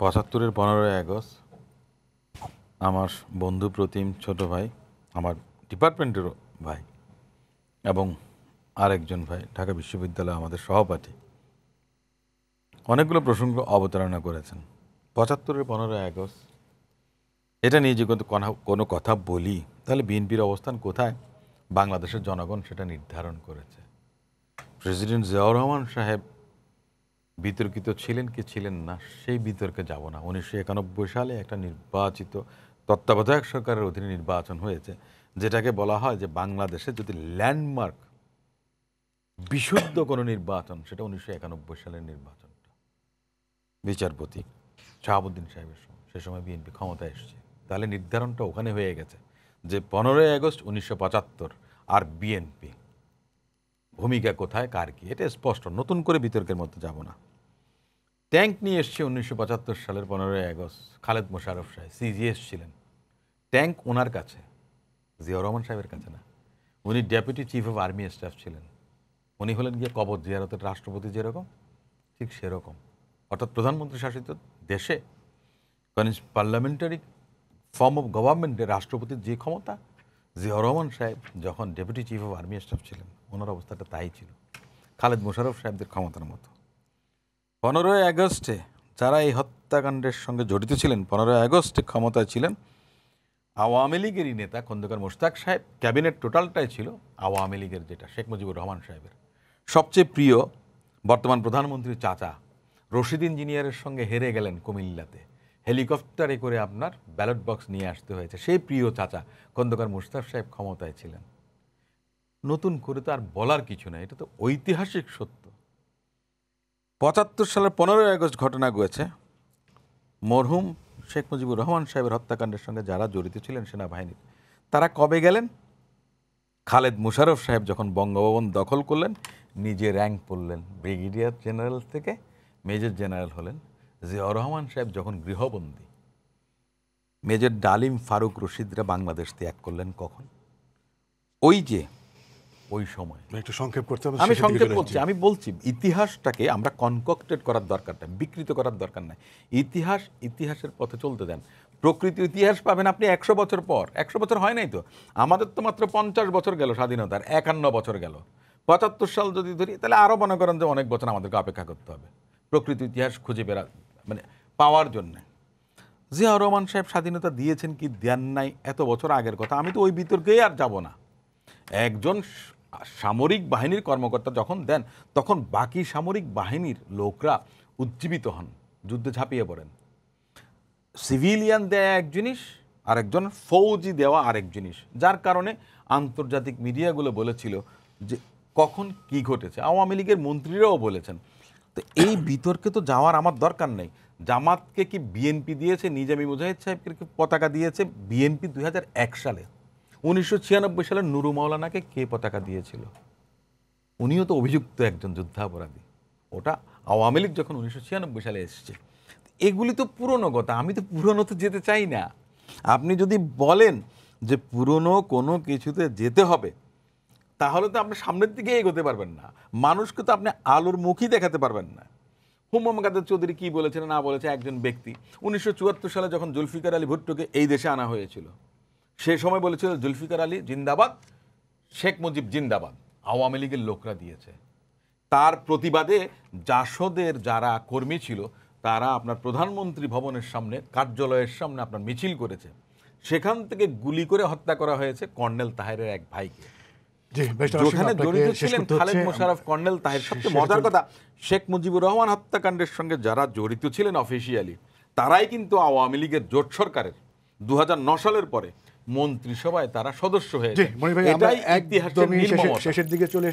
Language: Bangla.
পঁচাত্তরের পনেরোই আগস্ট আমার বন্ধু প্রতিম ছোট ভাই আমার ডিপার্টমেন্টেরও ভাই এবং আরেকজন ভাই ঢাকা বিশ্ববিদ্যালয় আমাদের সহপাঠী অনেকগুলো প্রসঙ্গ অবতারণা করেছেন পঁচাত্তরের পনেরোই আগস্ট এটা নিয়ে যে কোনো কথা বলি তাহলে বিএনপির অবস্থান কোথায় বাংলাদেশের জনগণ সেটা নির্ধারণ করেছে প্রেসিডেন্ট জিয়াউর রহমান সাহেব বিতর্কিত ছিলেন কি ছিলেন না সেই বিতর্কে যাব না উনিশশো একানব্বই সালে একটা নির্বাচিত তত্ত্বাবধায়ক সরকারের অধীনে নির্বাচন হয়েছে যেটাকে বলা হয় যে বাংলাদেশে যদি ল্যান্ডমার্ক বিশুদ্ধ কোনো নির্বাচন সেটা উনিশশো একানব্বই সালের নির্বাচনটা বিচারপতি শাহাবুদ্দিন সাহেবের সময় সে সময় বিএনপি ক্ষমতায় এসছে তাহলে নির্ধারণটা ওখানে হয়ে গেছে যে পনেরোই আগস্ট উনিশশো পঁচাত্তর আর বিএনপি ভূমিকা কোথায় কার কি এটা স্পষ্ট নতুন করে বিতর্কের মধ্যে যাব না ট্যাঙ্ক নিয়ে এসছে উনিশশো সালের পনেরোই আগস্ট খালেদ মোশারফ সাহেব সিজিএস ছিলেন ট্যাঙ্ক ওনার কাছে জিয়া রহমান সাহেবের কাছে না উনি deputy chief of army staff ছিলেন উনি হলেন গিয়ে কবর জিয়ারতের রাষ্ট্রপতি যেরকম ঠিক সেরকম অর্থাৎ প্রধানমন্ত্রী শাসিত দেশে মানে পার্লামেন্টারি ফর্ম অফ গভর্নমেন্টে রাষ্ট্রপতির যে ক্ষমতা জিয়া রহমান সাহেব যখন deputy chief of army staff ছিলেন ওনার অবস্থাটা তাই ছিল খালেদ মোশারফ সাহেবদের ক্ষমতার মতো পনেরোই আগস্টে যারা এই হত্যাকাণ্ডের সঙ্গে জড়িত ছিলেন পনেরোই আগস্টে ক্ষমতায় ছিলেন আওয়ামী লীগেরই নেতা খন্দকার মোশতাক সাহেব ক্যাবিনেট টোটালটাই ছিল আওয়ামী লীগের যেটা শেখ মুজিবুর রহমান সাহেবের সবচেয়ে প্রিয় বর্তমান প্রধানমন্ত্রীর চাচা রশিদ ইঞ্জিনিয়ারের সঙ্গে হেরে গেলেন কুমিল্লাতে হেলিকপ্টারে করে আপনার ব্যালট বক্স নিয়ে আসতে হয়েছে সেই প্রিয় চাচা খন্দকার মুস্তাফ সাহেব ক্ষমতায় ছিলেন নতুন করে তো আর বলার কিছু নাই এটা তো ঐতিহাসিক সত্য পঁচাত্তর সালের পনেরোই আগস্ট ঘটনা গিয়েছে মরহুম শেখ মুজিবুর রহমান সাহেবের হত্যাকাণ্ডের সঙ্গে যারা জড়িত ছিলেন সেনাবাহিনীর তারা কবে গেলেন খালেদ মুশারফ সাহেব যখন বঙ্গভবন দখল করলেন নিজে র্যাঙ্ক পড়লেন ব্রিগেডিয়ার জেনারেল থেকে মেজর জেনারেল হলেন জিয়াউর রহমান সাহেব যখন গৃহবন্দী মেজর ডালিম ফারুক রশিদরা বাংলাদেশ ত্যাগ করলেন কখন ওই যে ওই সময় একটু সংক্ষেপ করতে হবে আমি সংক্ষেপ করছি আমি বলছি ইতিহাসটাকে আমরা কনকক্টেড করার দরকার নাই বিকৃত করার দরকার নাই ইতিহাস ইতিহাসের পথে চলতে দেন প্রকৃতি ইতিহাস পাবেন আপনি একশো বছর পর একশো বছর হয় নাই তো আমাদের তো মাত্র পঞ্চাশ বছর গেল স্বাধীনতার একান্ন বছর গেল পঁচাত্তর সাল যদি ধরি তাহলে আরও মনে করেন যে অনেক বছর আমাদেরকে অপেক্ষা করতে হবে প্রকৃতি ইতিহাস খুঁজে বেড়া মানে পাওয়ার জন্যে জিয়াউর রহমান সাহেব স্বাধীনতা দিয়েছেন কি দেন নাই এত বছর আগের কথা আমি তো ওই বিতর্কেই আর যাব না একজন সামরিক বাহিনীর কর্মকর্তা যখন দেন তখন বাকি সামরিক বাহিনীর লোকরা উজ্জীবিত হন যুদ্ধে ঝাঁপিয়ে পড়েন সিভিলিয়ান দেয়া এক জিনিস আরেকজন ফৌজি দেওয়া আরেক জিনিস যার কারণে আন্তর্জাতিক মিডিয়াগুলো বলেছিল যে কখন কি ঘটেছে আওয়ামী লীগের মন্ত্রীরাও বলেছেন তো এই বিতর্কে তো যাওয়ার আমার দরকার নেই জামাতকে কি বিএনপি দিয়েছে নিজামী মুজাহিদ সাহেবকে পতাকা দিয়েছে বিএনপি দুই সালে উনিশশো সালে নুরু মাওলানাকে কে পতাকা দিয়েছিল উনিও তো অভিযুক্ত একজন যুদ্ধাপরাধী ওটা আওয়ামী লীগ যখন উনিশশো সালে এসছে এগুলি তো পুরনো কথা আমি তো পুরনো তো যেতে চাই না আপনি যদি বলেন যে পুরনো কোনো কিছুতে যেতে হবে তাহলে তো আপনি সামনের দিকে এগোতে পারবেন না মানুষকে তো আপনি আলোর মুখই দেখাতে পারবেন না হুমম কাদের চৌধুরী কী বলেছেন না বলেছে একজন ব্যক্তি উনিশশো সালে যখন জুলফিকার আলী ভুট্টোকে এই দেশে আনা হয়েছিল সে সময় বলেছিল জুলফিকার আলী জিন্দাবাদ শেখ মুজিব জিন্দাবাদ আওয়ামী লীগের লোকরা দিয়েছে তার প্রতিবাদে জাসদের যারা কর্মী ছিল তারা আপনার প্রধানমন্ত্রী ভবনের সামনে কার্যালয়ের সামনে আপনার মিছিল করেছে সেখান থেকে গুলি করে হত্যা করা হয়েছে কর্নেল তাহেরের এক ভাইকে শেখ মুজিবুর রহমান হত্যাকাণ্ডের সঙ্গে যারা জড়িত ছিলেন অফিসিয়ালি তারাই কিন্তু আওয়ামী লীগের জোট সরকারের দু সালের পরে মন্ত্রিসভায় তারা সদস্য হয়েছে এটাই একদমই শেষের দিকে চলে